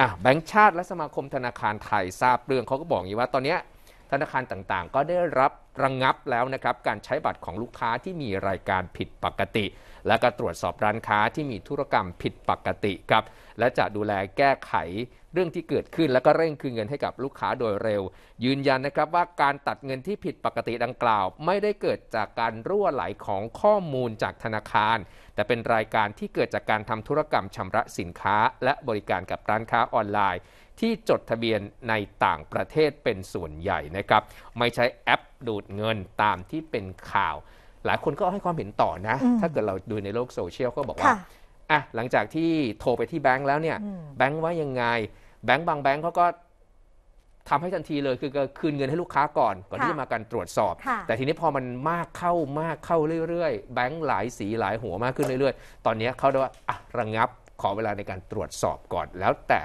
อ่ะแบงค์ชาติและสมาคมธนาคารไทยทราบเรื่องเขาก็บอกอย่างนี้ว่า ตอนนี้ธนาคารต่างๆ ก็ได้รับระงงับแล้วนะครับการใช้บัตรของลูกค้าที่มีรายการผิดปกติ และก็ตรวจสอบร้านค้าที่มีธุรกรรมผิดปกติครับและจะดูแลแก้ไขเรื่องที่เกิดขึ้นและก็เร่งคืนเงินให้กับลูกค้าโดยเร็ว ยืนยันนะครับว่าการตัดเงินที่ผิดปกติดังกล่าว ไม่ได้เกิดจากการรั่วไหลของข้อมูลจากธนาคาร แต่เป็นรายการที่เกิดจากการทำธุรกรรมชำระสินค้า และบริการกับร้านค้าออนไลน์ที่จดทะเบียนในต่างประเทศเป็นส่วนใหญ่นะครับไม่ใช้แอปดูดเงินตามที่เป็นข่าว หลายคนก็ให้ความเห็นต่อนะ ถ้าเกิดเราดูในโลกโซเชียลก็บอกว่าอ่ะหลังจากที่โทรไปที่แบงค์แล้วเนี่ย แบงค์ว่ายังไง แบงค์บางแบงค์เขาก็ทำให้ทันทีเลยคือคืนเงินให้ลูกค้าก่อนก่อนที่จะมาการตรวจสอบ แต่ทีนี้พอมันมากเข้ามากเข้าเรื่อยๆแบงค์หลายสีหลายหัวมากขึ้นเรื่อยๆ ตอนนี้เขาเรียกว่าระงับขอเวลาในการตรวจสอบก่อนแล้วแต่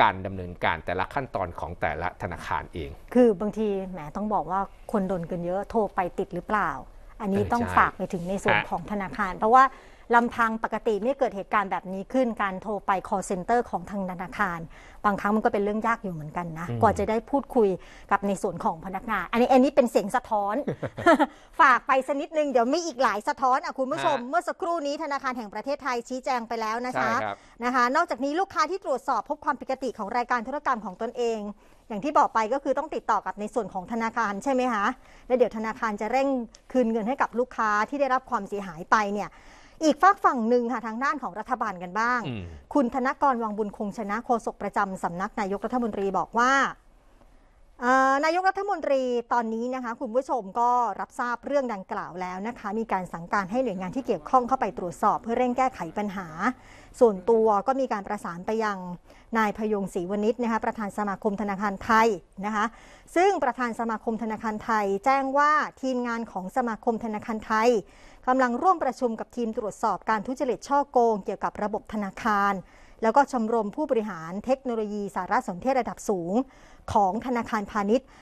การดำเนินการแต่ละขั้นตอนของแต่ละธนาคารเอง คือบางทีแหมต้องบอกว่าคนโดนกันเยอะโทรไปติดหรือเปล่าอันนี้ต้องฝากไปถึงในส่วนของธนาคาร เพราะว่าลำพังปกติไม่เกิดเหตุการณ์แบบนี้ขึ้นการโทรไป call center ของทางธนาคารบางครั้งมันก็เป็นเรื่องยากอยู่เหมือนกันนะ กว่าจะได้พูดคุยกับในส่วนของพนักงาน อันนี้อันนี้เป็นเสียงสะท้อน ฝากไปสักนิดนึงเดี๋ยวมีอีกหลายสะท้อนอ่ะคุณผู้ชม เมื่อสักครู่นี้ธนาคารแห่งประเทศไทยชี้แจงไปแล้วนะคะนะคะนอกจากนี้ลูกค้าที่ตรวจสอบพบความผิดปกติของรายการธุรกรรมของตนเองอย่างที่บอกไปก็คือต้องติดต่อกับในส่วนของธนาคารใช่ไหมคะ และเดี๋ยวธนาคารจะเร่งคืนเงินให้กับลูกค้าที่ได้รับความเสียหายไปเนี่ย อีกฝากฝั่งหนึ่งค่ะทางด้านของรัฐบาลกันบ้าง คุณธนกรวังบุญคงชนะโฆษกประจำสำนักนายกรัฐมนตรีบอกว่านายกรัฐมนตรีตอนนี้นะคะคุณผู้ชมก็รับทราบเรื่องดังกล่าวแล้วนะคะ มีการสั่งการให้หน่วยงานที่เกี่ยวข้องเข้าไปตรวจสอบเพื่อเร่งแก้ไขปัญหา ส่วนตัวก็มีการประสานไปยังนายพยงศรีวณิชนะคะประธานสมาคมธนาคารไทยนะคะซึ่งประธานสมาคมธนาคารไทย แจ้งว่าทีมงานของสมาคมธนาคารไทยกำลังร่วมประชุมกับทีมตรวจสอบ การทุจริตช่อโกง เกี่ยวกับระบบธนาคารแล้วก็ชมรมผู้บริหารเทคโนโลยีสารสนเทศระดับสูงของธนาคารพาณิชย์